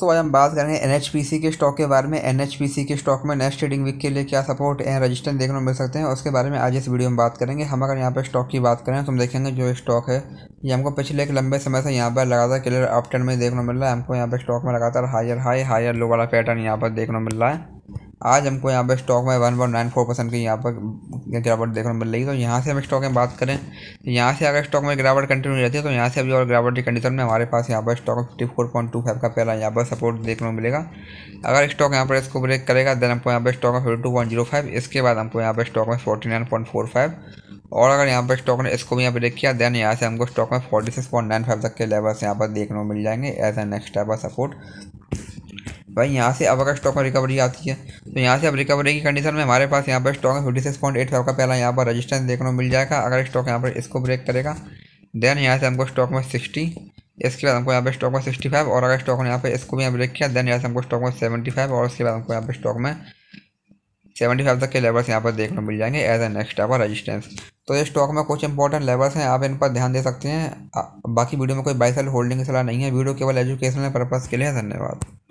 तो आज हम बात करेंगे एन के स्टॉक के बारे में एन के स्टॉक में नेक्स्ट ट्रेडिंग वीक के लिए क्या सपोर्ट एंड रेजिस्टेंस देखने को मिल सकते हैं उसके बारे में आज इस वीडियो में बात करेंगे हम अगर यहाँ पर स्टॉक की बात करें तो हम देखेंगे जो स्टॉक है ये हमको पिछले एक लंबे समय से यहाँ पर लगातार क्लियर अपटर्न में देखने को मिल रहा है हमको यहाँ पर स्टॉक में लगातार हायर हाई हायर लो वाला पैटर्न यहाँ पर देखने को मिल रहा है आज हमको यहाँ पर स्टॉक में one point nine four percent की यहाँ पर गिरावट देखने को मिल रही है तो यहाँ से हम स्टॉक में बात करें तो यहाँ से अगर स्टॉक में गिरावट कंटिन्यू रहती है तो यहाँ से अभी और गिरावट की कंडीशन में हमारे पास यहाँ पर stock fifty four point two five का पहला यहाँ पर सपोर्ट देखने को मिलेगा अगर स्टॉक यहाँ पर इसको ब्रेक करेगा देन हमको यहाँ पर स्टॉक में fifty two point zero five इसके बाद हमको यहाँ पर स्टॉक में forty nine point four five और अगर यहाँ पर स्टॉक ने इसको भी यहाँ पर ब्रेक किया देन यहाँ से हमको स्टॉक में forty six point nine five तक के लेवल्स यहाँ पर देखने को मिल जाएंगे as a next type of support भाई यहाँ से अब अगर स्टॉक में रिकवरी आती है तो यहाँ से अब रिकवरी की कंडीशन में हमारे पास यहाँ पर स्टॉक है fifty six point eight five का पहला यहाँ पर रजिस्टेंस देखने को मिल जाएगा अगर स्टॉक यहाँ पर इसको ब्रेक करेगा देन यहाँ से हमको स्टॉक में सिक्सटी इसके बाद हमको यहाँ पर स्टॉक में सिक्सटी फाइव और अगर स्टॉक ने यहाँ पर इसको भी यहाँ ब्रेक किया देन यहाँ से हमको स्टॉक में सेवेंटी फाइव और उसके बाद हमको यहाँ पे स्टॉक में सेवेंटी फाइव तक के लेवल्स यहाँ पर देखने को मिल जाएंगे as a next our resistance तो ये स्टॉक में कुछ इंपॉर्टेंट लेवल्स हैं आप इन पर ध्यान दे सकते हैं बाकी वीडियो में कोई बाई सेल होल्डिंग सलाह नहीं है वीडियो केवल एजुकेशनल पर्पज़ के लिए धन्यवाद